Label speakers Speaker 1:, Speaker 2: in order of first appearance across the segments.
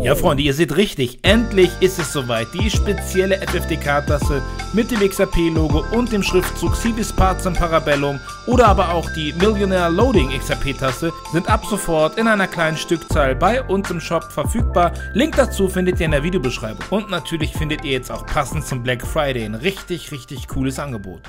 Speaker 1: Ja, Freunde, ihr seht richtig, endlich ist es soweit. Die spezielle FFDK-Tasse mit dem XRP-Logo und dem Schriftzug Parts Pacem Parabellum oder aber auch die Millionaire Loading XRP-Tasse sind ab sofort in einer kleinen Stückzahl bei uns im Shop verfügbar. Link dazu findet ihr in der Videobeschreibung. Und natürlich findet ihr jetzt auch passend zum Black Friday ein richtig, richtig cooles Angebot.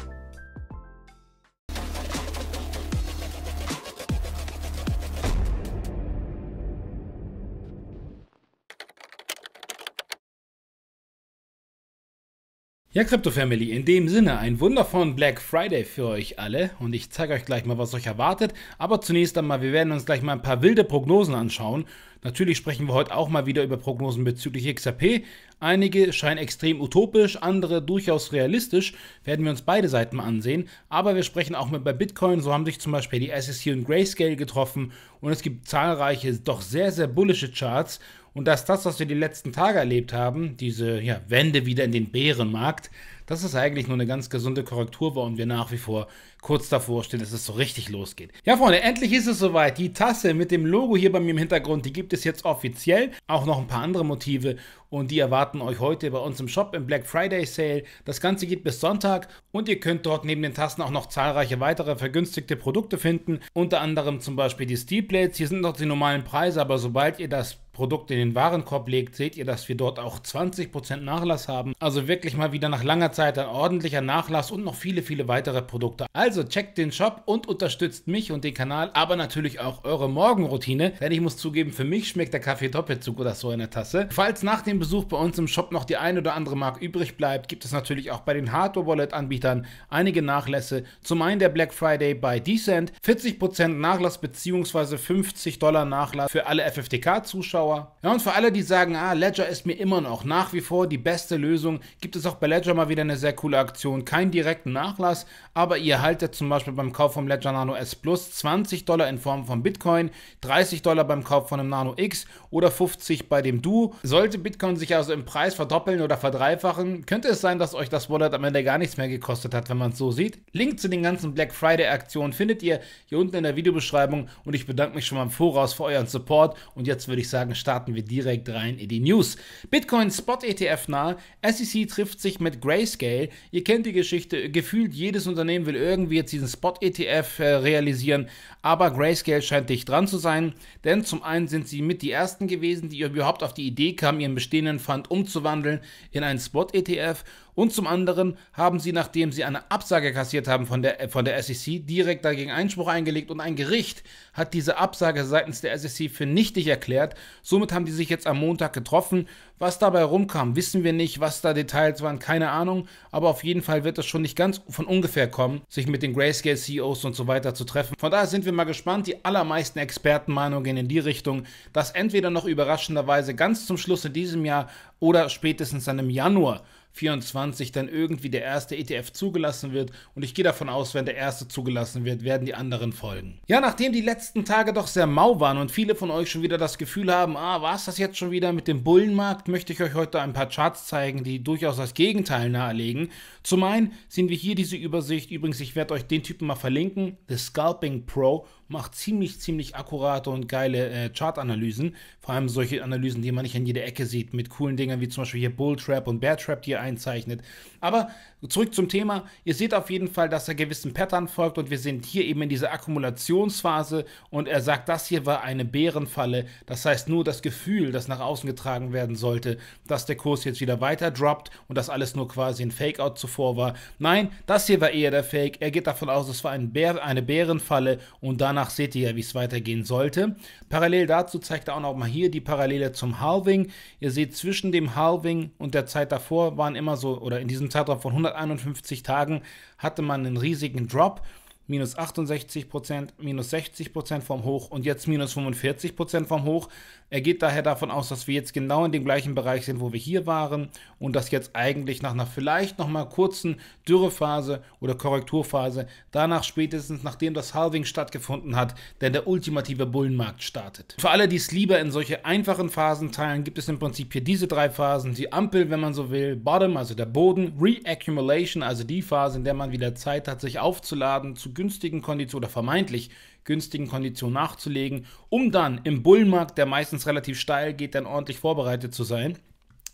Speaker 1: Ja, Crypto Family, in dem Sinne, ein wundervollen Black Friday für euch alle und ich zeige euch gleich mal, was euch erwartet. Aber zunächst einmal, wir werden uns gleich mal ein paar wilde Prognosen anschauen. Natürlich sprechen wir heute auch mal wieder über Prognosen bezüglich XRP. Einige scheinen extrem utopisch, andere durchaus realistisch. Werden wir uns beide Seiten mal ansehen. Aber wir sprechen auch mit bei Bitcoin. So haben sich zum Beispiel die SSC und Grayscale getroffen und es gibt zahlreiche, doch sehr, sehr bullische Charts und dass das, was wir die letzten Tage erlebt haben, diese ja, Wende wieder in den Bärenmarkt, dass es eigentlich nur eine ganz gesunde Korrektur war und wir nach wie vor kurz davor stehen, dass es so richtig losgeht. Ja, Freunde, endlich ist es soweit. Die Tasse mit dem Logo hier bei mir im Hintergrund, die gibt es jetzt offiziell. Auch noch ein paar andere Motive und die erwarten euch heute bei uns im Shop im Black Friday Sale. Das Ganze geht bis Sonntag und ihr könnt dort neben den Tassen auch noch zahlreiche weitere vergünstigte Produkte finden, unter anderem zum Beispiel die Steel Plates. Hier sind noch die normalen Preise, aber sobald ihr das Produkt in den Warenkorb legt, seht ihr, dass wir dort auch 20% Nachlass haben. Also wirklich mal wieder nach langer Zeit ein ordentlicher Nachlass und noch viele, viele weitere Produkte. Also checkt den Shop und unterstützt mich und den Kanal, aber natürlich auch eure Morgenroutine, denn ich muss zugeben, für mich schmeckt der Kaffee Doppelzug oder so in der Tasse. Falls nach dem Besuch bei uns im Shop noch die ein oder andere Mark übrig bleibt, gibt es natürlich auch bei den Hardware-Wallet-Anbietern einige Nachlässe. Zum einen der Black Friday bei Decent, 40% Nachlass bzw. 50 Dollar Nachlass für alle FFTK-Zuschauer. Ja, und für alle, die sagen, ah, Ledger ist mir immer noch nach wie vor die beste Lösung, gibt es auch bei Ledger mal wieder eine sehr coole Aktion. Keinen direkten Nachlass, aber ihr haltet zum Beispiel beim Kauf vom Ledger Nano S Plus 20 Dollar in Form von Bitcoin, 30 Dollar beim Kauf von einem Nano X oder 50 bei dem Duo. Sollte Bitcoin sich also im Preis verdoppeln oder verdreifachen, könnte es sein, dass euch das Wallet am Ende gar nichts mehr gekostet hat, wenn man es so sieht. Link zu den ganzen Black Friday Aktionen findet ihr hier unten in der Videobeschreibung und ich bedanke mich schon mal im Voraus für euren Support und jetzt würde ich sagen, starten wir direkt rein in die News. Bitcoin Spot ETF nahe, SEC trifft sich mit Grace Grayscale. Ihr kennt die Geschichte, gefühlt jedes Unternehmen will irgendwie jetzt diesen Spot-ETF äh, realisieren, aber Grayscale scheint dicht dran zu sein, denn zum einen sind sie mit die ersten gewesen, die überhaupt auf die Idee kamen, ihren bestehenden Fund umzuwandeln in einen Spot-ETF und zum anderen haben sie, nachdem sie eine Absage kassiert haben von der, von der SEC, direkt dagegen Einspruch eingelegt und ein Gericht hat diese Absage seitens der SEC für nichtig erklärt. Somit haben die sich jetzt am Montag getroffen. Was dabei rumkam, wissen wir nicht. Was da Details waren, keine Ahnung. Aber auf jeden Fall wird es schon nicht ganz von ungefähr kommen, sich mit den Grayscale-CEOs und so weiter zu treffen. Von daher sind wir mal gespannt. Die allermeisten Expertenmeinungen gehen in die Richtung, dass entweder noch überraschenderweise ganz zum Schluss in diesem Jahr oder spätestens dann im Januar 24 dann irgendwie der erste ETF zugelassen wird. Und ich gehe davon aus, wenn der erste zugelassen wird, werden die anderen folgen. Ja, nachdem die letzten Tage doch sehr mau waren und viele von euch schon wieder das Gefühl haben, ah, war es das jetzt schon wieder mit dem Bullenmarkt, möchte ich euch heute ein paar Charts zeigen, die durchaus das Gegenteil nahelegen. Zum einen sehen wir hier diese Übersicht. Übrigens, ich werde euch den Typen mal verlinken, The Scalping Pro macht ziemlich, ziemlich akkurate und geile äh, Chartanalysen. Vor allem solche Analysen, die man nicht an jeder Ecke sieht, mit coolen Dingern wie zum Beispiel hier Bull Trap und Bear Trap, die er einzeichnet. Aber zurück zum Thema. Ihr seht auf jeden Fall, dass er gewissen Pattern folgt und wir sind hier eben in dieser Akkumulationsphase und er sagt, das hier war eine Bärenfalle. Das heißt nur das Gefühl, das nach außen getragen werden sollte, dass der Kurs jetzt wieder weiter droppt und das alles nur quasi ein Fake-Out zuvor war. Nein, das hier war eher der Fake. Er geht davon aus, es war ein Bär, eine Bärenfalle und danach Danach seht ihr ja, wie es weitergehen sollte. Parallel dazu zeigt er auch noch mal hier die Parallele zum Halving. Ihr seht, zwischen dem Halving und der Zeit davor waren immer so, oder in diesem Zeitraum von 151 Tagen hatte man einen riesigen Drop minus 68 Prozent, minus 60 Prozent vom Hoch und jetzt minus 45 Prozent vom Hoch. Er geht daher davon aus, dass wir jetzt genau in dem gleichen Bereich sind, wo wir hier waren und dass jetzt eigentlich nach einer vielleicht nochmal kurzen Dürrephase oder Korrekturphase, danach spätestens nachdem das Halving stattgefunden hat, denn der ultimative Bullenmarkt startet. Für alle, die es lieber in solche einfachen Phasen teilen, gibt es im Prinzip hier diese drei Phasen, die Ampel, wenn man so will, Bottom, also der Boden, Reaccumulation, also die Phase, in der man wieder Zeit hat, sich aufzuladen, zu günstigen Konditionen oder vermeintlich günstigen Konditionen nachzulegen, um dann im Bullmarkt, der meistens relativ steil geht, dann ordentlich vorbereitet zu sein.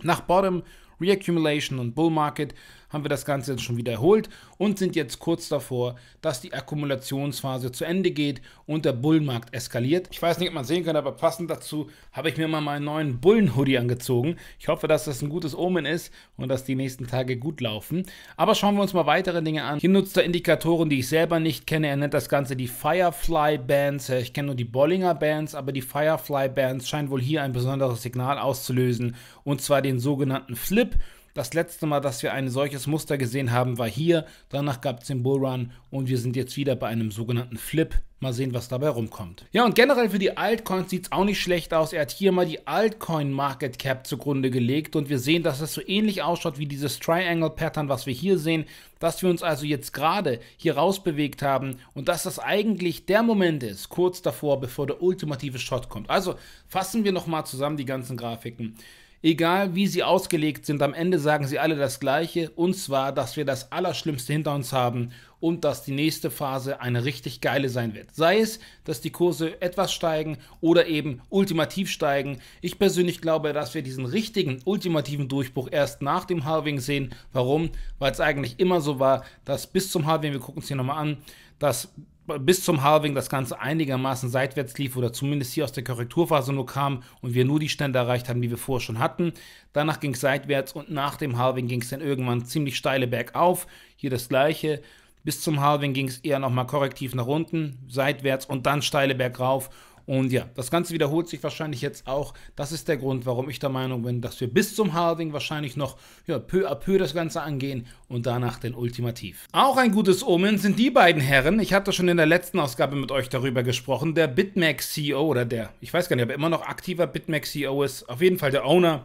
Speaker 1: Nach Bottom, Reaccumulation und Bull Market haben wir das Ganze jetzt schon wiederholt und sind jetzt kurz davor, dass die Akkumulationsphase zu Ende geht und der Bullenmarkt eskaliert. Ich weiß nicht, ob man sehen kann, aber passend dazu habe ich mir mal meinen neuen Bullenhoodie angezogen. Ich hoffe, dass das ein gutes Omen ist und dass die nächsten Tage gut laufen. Aber schauen wir uns mal weitere Dinge an. Hier nutzt er Indikatoren, die ich selber nicht kenne. Er nennt das Ganze die Firefly Bands. Ich kenne nur die Bollinger Bands, aber die Firefly Bands scheinen wohl hier ein besonderes Signal auszulösen und zwar den sogenannten Flip. Das letzte Mal, dass wir ein solches Muster gesehen haben, war hier. Danach gab es den Bullrun und wir sind jetzt wieder bei einem sogenannten Flip. Mal sehen, was dabei rumkommt. Ja, und generell für die Altcoins sieht es auch nicht schlecht aus. Er hat hier mal die Altcoin Market Cap zugrunde gelegt und wir sehen, dass es so ähnlich ausschaut wie dieses Triangle Pattern, was wir hier sehen, dass wir uns also jetzt gerade hier rausbewegt haben und dass das eigentlich der Moment ist, kurz davor, bevor der ultimative Shot kommt. Also fassen wir nochmal zusammen die ganzen Grafiken. Egal wie sie ausgelegt sind, am Ende sagen sie alle das Gleiche, und zwar, dass wir das Allerschlimmste hinter uns haben und dass die nächste Phase eine richtig geile sein wird. Sei es, dass die Kurse etwas steigen oder eben ultimativ steigen. Ich persönlich glaube, dass wir diesen richtigen ultimativen Durchbruch erst nach dem Halving sehen. Warum? Weil es eigentlich immer so war, dass bis zum Halving, wir gucken es hier nochmal an, dass bis zum Halving das Ganze einigermaßen seitwärts lief oder zumindest hier aus der Korrekturphase nur kam und wir nur die Stände erreicht haben, die wir vorher schon hatten. Danach ging es seitwärts und nach dem Halving ging es dann irgendwann ziemlich steile bergauf. Hier das gleiche. Bis zum Halving ging es eher nochmal korrektiv nach unten, seitwärts und dann steile bergauf. Und ja, das Ganze wiederholt sich wahrscheinlich jetzt auch. Das ist der Grund, warum ich der Meinung bin, dass wir bis zum Halving wahrscheinlich noch ja, peu à peu das Ganze angehen und danach den Ultimativ. Auch ein gutes Omen sind die beiden Herren. Ich hatte schon in der letzten Ausgabe mit euch darüber gesprochen. Der bitmex CEO oder der, ich weiß gar nicht, ob er immer noch aktiver bitmex CEO ist. Auf jeden Fall der Owner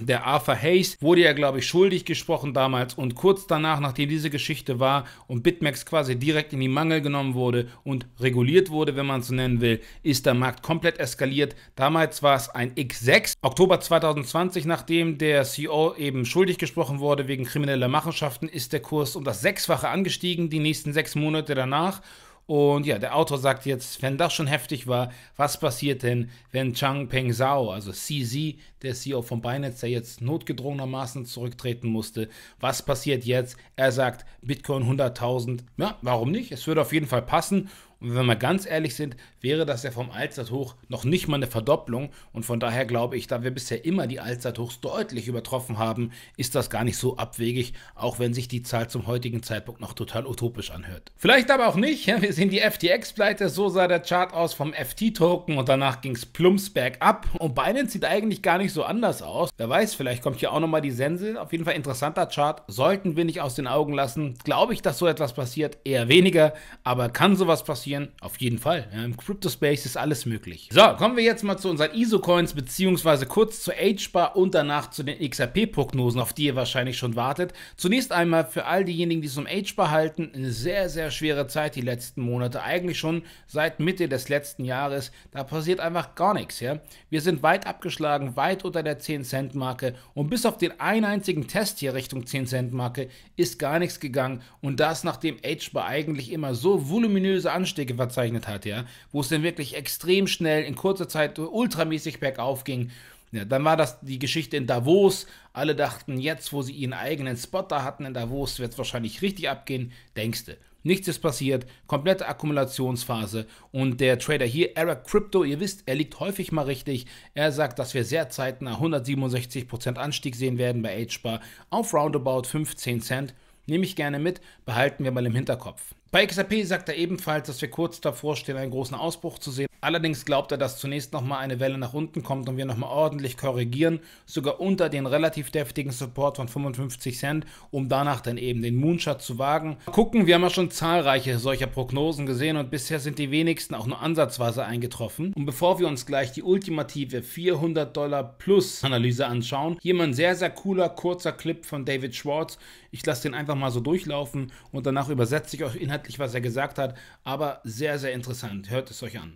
Speaker 1: der Arthur Hayes wurde ja, glaube ich, schuldig gesprochen damals und kurz danach, nachdem diese Geschichte war und BitMEX quasi direkt in die Mangel genommen wurde und reguliert wurde, wenn man es so nennen will, ist der Markt komplett eskaliert. Damals war es ein X6. Oktober 2020, nachdem der CEO eben schuldig gesprochen wurde wegen krimineller Machenschaften, ist der Kurs um das Sechsfache angestiegen, die nächsten sechs Monate danach und ja, der Autor sagt jetzt, wenn das schon heftig war, was passiert denn, wenn Chang Peng Zhao, also CZ, der CEO von Binance, der jetzt notgedrungenermaßen zurücktreten musste, was passiert jetzt? Er sagt, Bitcoin 100.000. Ja, warum nicht? Es würde auf jeden Fall passen. Und wenn wir mal ganz ehrlich sind, wäre das ja vom Allzeithoch noch nicht mal eine Verdopplung. Und von daher glaube ich, da wir bisher immer die Allzeithochs deutlich übertroffen haben, ist das gar nicht so abwegig, auch wenn sich die Zahl zum heutigen Zeitpunkt noch total utopisch anhört. Vielleicht aber auch nicht. wir sehen die FTX-Pleite, so sah der Chart aus vom FT-Token und danach ging es plumps bergab. Und Binance sieht eigentlich gar nicht so anders aus. Wer weiß, vielleicht kommt hier auch nochmal die Sense. Auf jeden Fall interessanter Chart. Sollten wir nicht aus den Augen lassen. Glaube ich, dass so etwas passiert? Eher weniger. Aber kann sowas passieren? passieren? Auf jeden Fall. Ja, Im Space ist alles möglich. So, kommen wir jetzt mal zu unseren ISO-Coins, beziehungsweise kurz zu HBAR und danach zu den XRP-Prognosen, auf die ihr wahrscheinlich schon wartet. Zunächst einmal für all diejenigen, die es um HBAR halten, eine sehr, sehr schwere Zeit die letzten Monate. Eigentlich schon seit Mitte des letzten Jahres. Da passiert einfach gar nichts. Ja? Wir sind weit abgeschlagen, weit unter der 10-Cent-Marke und bis auf den einen einzigen Test hier Richtung 10-Cent-Marke ist gar nichts gegangen. Und das, nachdem HBAR eigentlich immer so voluminöse Anstrengungen Anstiege verzeichnet hat, ja, wo es dann wirklich extrem schnell in kurzer Zeit ultramäßig bergauf ging. Ja, dann war das die Geschichte in Davos. Alle dachten, jetzt, wo sie ihren eigenen Spot da hatten in Davos, wird es wahrscheinlich richtig abgehen. Denkste. Nichts ist passiert, komplette Akkumulationsphase und der Trader hier, Eric Crypto, ihr wisst, er liegt häufig mal richtig. Er sagt, dass wir sehr zeitnah 167% Anstieg sehen werden bei HBAR auf roundabout 15 Cent. Nehme ich gerne mit, behalten wir mal im Hinterkopf. Bei XRP sagt er ebenfalls, dass wir kurz davor stehen, einen großen Ausbruch zu sehen. Allerdings glaubt er, dass zunächst nochmal eine Welle nach unten kommt und wir nochmal ordentlich korrigieren, sogar unter den relativ deftigen Support von 55 Cent, um danach dann eben den Moonshot zu wagen. Mal gucken, wir haben ja schon zahlreiche solcher Prognosen gesehen und bisher sind die wenigsten auch nur ansatzweise eingetroffen. Und bevor wir uns gleich die ultimative 400 Dollar Plus Analyse anschauen, hier mal ein sehr, sehr cooler, kurzer Clip von David Schwartz ich lasse den einfach mal so durchlaufen und danach übersetze ich euch inhaltlich, was er gesagt hat. Aber sehr, sehr interessant. Hört es euch
Speaker 2: an.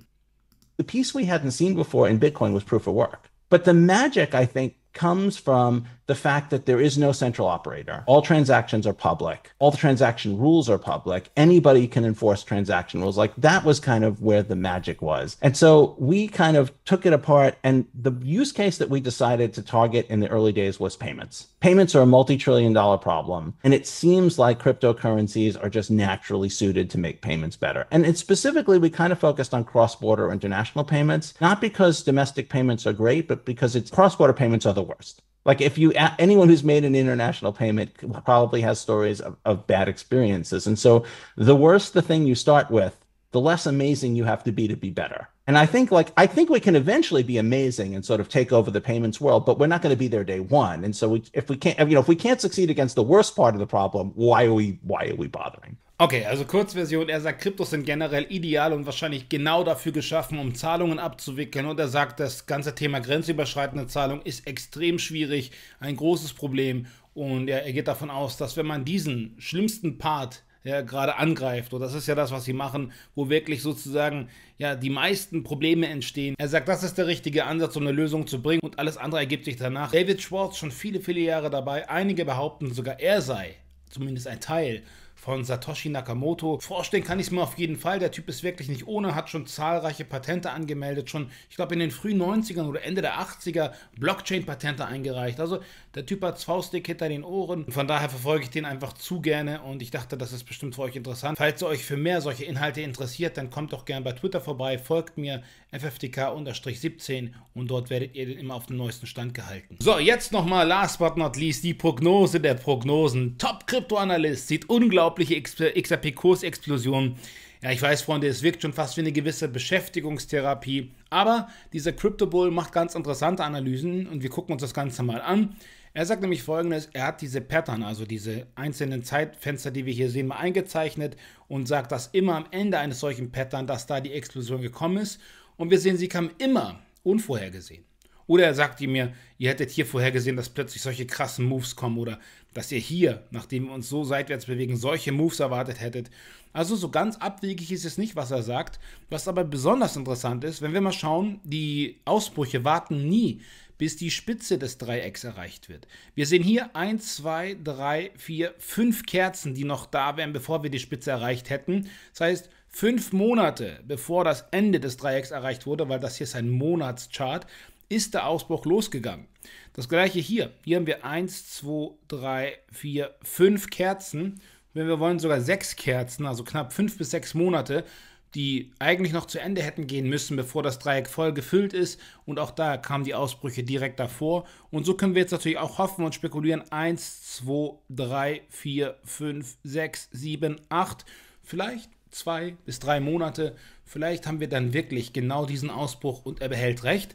Speaker 2: The piece we hadn't seen before in Bitcoin was proof of work. But the magic, I think, comes from the fact that there is no central operator. All transactions are public. All the transaction rules are public. Anybody can enforce transaction rules. Like that was kind of where the magic was. And so we kind of took it apart. And the use case that we decided to target in the early days was payments. Payments are a multi trillion dollar problem. And it seems like cryptocurrencies are just naturally suited to make payments better. And specifically, we kind of focused on cross border international payments, not because domestic payments are great, but because it's cross border payments are the worst like if you anyone who's made an international payment probably has stories of, of bad experiences and so the worse the thing you start with the less amazing you have to be to be better and i think like i think we can eventually be amazing and sort of take over the payments world but we're not going to be there day one and so we, if we can't you know if we can't succeed against the worst part of the problem why are we why are we bothering
Speaker 1: Okay, also Kurzversion, er sagt, Kryptos sind generell ideal und wahrscheinlich genau dafür geschaffen, um Zahlungen abzuwickeln. Und er sagt, das ganze Thema grenzüberschreitende Zahlung ist extrem schwierig, ein großes Problem. Und er, er geht davon aus, dass wenn man diesen schlimmsten Part ja, gerade angreift. Und das ist ja das, was sie machen, wo wirklich sozusagen ja, die meisten Probleme entstehen. Er sagt, das ist der richtige Ansatz, um eine Lösung zu bringen und alles andere ergibt sich danach. David Schwartz schon viele, viele Jahre dabei. Einige behaupten sogar, er sei zumindest ein Teil von Satoshi Nakamoto. Vorstellen kann ich es mir auf jeden Fall. Der Typ ist wirklich nicht ohne, hat schon zahlreiche Patente angemeldet, schon, ich glaube, in den frühen 90ern oder Ende der 80er Blockchain-Patente eingereicht. Also der Typ hat Faustdick hinter den Ohren. Von daher verfolge ich den einfach zu gerne und ich dachte, das ist bestimmt für euch interessant. Falls ihr euch für mehr solche Inhalte interessiert, dann kommt doch gerne bei Twitter vorbei, folgt mir fftk 17 und dort werdet ihr immer auf dem neuesten Stand gehalten. So, jetzt nochmal last but not least die Prognose der Prognosen. Top-Kryptoanalyst sieht unglaublich unglaubliche XRP-Kursexplosion. Ja, ich weiß, Freunde, es wirkt schon fast wie eine gewisse Beschäftigungstherapie. Aber dieser Crypto Bull macht ganz interessante Analysen und wir gucken uns das Ganze mal an. Er sagt nämlich folgendes: Er hat diese Pattern, also diese einzelnen Zeitfenster, die wir hier sehen, mal eingezeichnet und sagt, dass immer am Ende eines solchen Patterns, dass da die Explosion gekommen ist. Und wir sehen, sie kam immer unvorhergesehen. Oder er sagt ihm mir, ihr hättet hier vorhergesehen, dass plötzlich solche krassen Moves kommen oder dass ihr hier, nachdem wir uns so seitwärts bewegen, solche Moves erwartet hättet. Also so ganz abwegig ist es nicht, was er sagt. Was aber besonders interessant ist, wenn wir mal schauen, die Ausbrüche warten nie, bis die Spitze des Dreiecks erreicht wird. Wir sehen hier 1, 2, 3, 4, 5 Kerzen, die noch da wären, bevor wir die Spitze erreicht hätten. Das heißt, fünf Monate bevor das Ende des Dreiecks erreicht wurde, weil das hier ist ein Monatschart, ist der Ausbruch losgegangen. Das gleiche hier. Hier haben wir 1, 2, 3, 4, 5 Kerzen. Wenn wir wollen, sogar 6 Kerzen, also knapp 5 bis 6 Monate, die eigentlich noch zu Ende hätten gehen müssen, bevor das Dreieck voll gefüllt ist. Und auch da kamen die Ausbrüche direkt davor. Und so können wir jetzt natürlich auch hoffen und spekulieren. 1, 2, 3, 4, 5, 6, 7, 8. Vielleicht zwei bis drei Monate. Vielleicht haben wir dann wirklich genau diesen Ausbruch und er behält recht.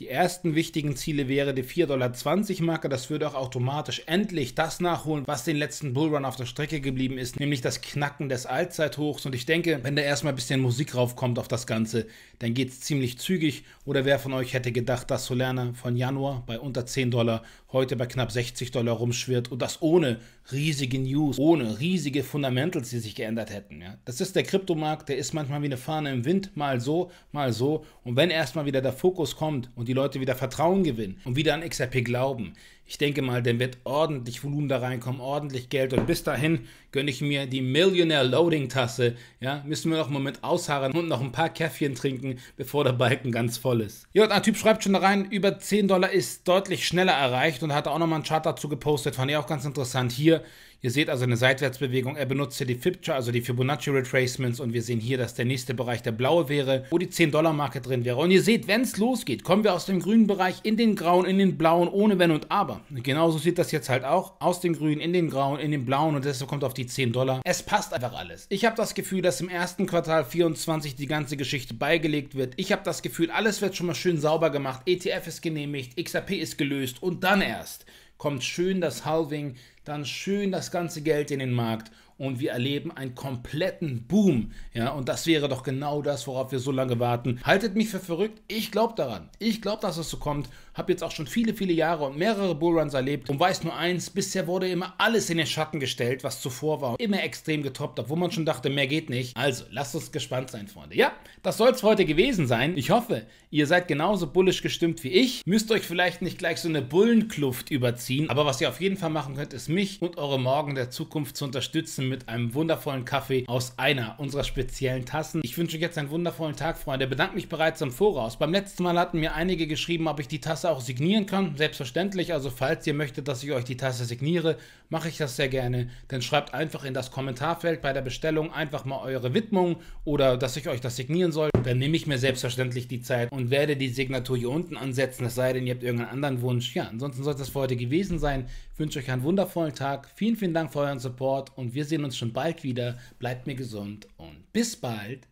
Speaker 1: Die ersten wichtigen Ziele wäre die 4,20 Dollar Marke. Das würde auch automatisch endlich das nachholen, was den letzten Bullrun auf der Strecke geblieben ist, nämlich das Knacken des Allzeithochs. Und ich denke, wenn da erstmal ein bisschen Musik raufkommt auf das Ganze, dann geht es ziemlich zügig. Oder wer von euch hätte gedacht, dass Solana von Januar bei unter 10 Dollar heute bei knapp 60 Dollar rumschwirrt und das ohne riesige News, ohne riesige Fundamentals, die sich geändert hätten. Ja. Das ist der Kryptomarkt, der ist manchmal wie eine Fahne im Wind, mal so, mal so. Und wenn erstmal wieder der Fokus kommt und die Leute wieder Vertrauen gewinnen und wieder an XRP glauben, ich denke mal, dann wird ordentlich Volumen da reinkommen, ordentlich Geld. Und bis dahin gönne ich mir die Millionaire Loading Tasse. Ja, müssen wir noch mal mit ausharren und noch ein paar Käffchen trinken, bevor der Balken ganz voll ist. JA-Typ schreibt schon da rein, über 10 Dollar ist deutlich schneller erreicht und hat auch nochmal einen Chart dazu gepostet. Fand ich auch ganz interessant. Hier Ihr seht also eine Seitwärtsbewegung. Er benutzt hier die Fipture, also die Fibonacci Retracements und wir sehen hier, dass der nächste Bereich der blaue wäre, wo die 10-Dollar-Marke drin wäre. Und ihr seht, wenn es losgeht, kommen wir aus dem grünen Bereich in den grauen, in den blauen, ohne Wenn und Aber. Genauso sieht das jetzt halt auch. Aus dem grünen, in den grauen, in den blauen und deshalb kommt auf die 10 Dollar. Es passt einfach alles. Ich habe das Gefühl, dass im ersten Quartal 24 die ganze Geschichte beigelegt wird. Ich habe das Gefühl, alles wird schon mal schön sauber gemacht. ETF ist genehmigt, XRP ist gelöst und dann erst kommt schön das Halving, dann schön das ganze Geld in den Markt und wir erleben einen kompletten Boom. Ja, und das wäre doch genau das, worauf wir so lange warten. Haltet mich für verrückt. Ich glaube daran. Ich glaube, dass es so kommt. Habe jetzt auch schon viele, viele Jahre und mehrere Bullruns erlebt und weiß nur eins: Bisher wurde immer alles in den Schatten gestellt, was zuvor war. Immer extrem getoppt, obwohl man schon dachte, mehr geht nicht. Also lasst uns gespannt sein, Freunde. Ja, das soll es heute gewesen sein. Ich hoffe, ihr seid genauso bullisch gestimmt wie ich. Müsst euch vielleicht nicht gleich so eine Bullenkluft überziehen, aber was ihr auf jeden Fall machen könnt, ist mich und eure Morgen der Zukunft zu unterstützen mit einem wundervollen Kaffee aus einer unserer speziellen Tassen. Ich wünsche euch jetzt einen wundervollen Tag, Freunde. Bedanke mich bereits im Voraus. Beim letzten Mal hatten mir einige geschrieben, ob ich die Tasse auch signieren kann. Selbstverständlich, also falls ihr möchtet, dass ich euch die Tasse signiere, mache ich das sehr gerne. Dann schreibt einfach in das Kommentarfeld bei der Bestellung einfach mal eure Widmung oder dass ich euch das signieren soll. Dann nehme ich mir selbstverständlich die Zeit und werde die Signatur hier unten ansetzen, es sei denn, ihr habt irgendeinen anderen Wunsch. Ja, ansonsten soll das für heute gewesen sein. Ich wünsche euch einen wundervollen Tag. Vielen, vielen Dank für euren Support und wir sehen sehen uns schon bald wieder. Bleibt mir gesund und bis bald.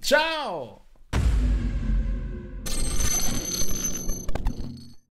Speaker 1: Ciao!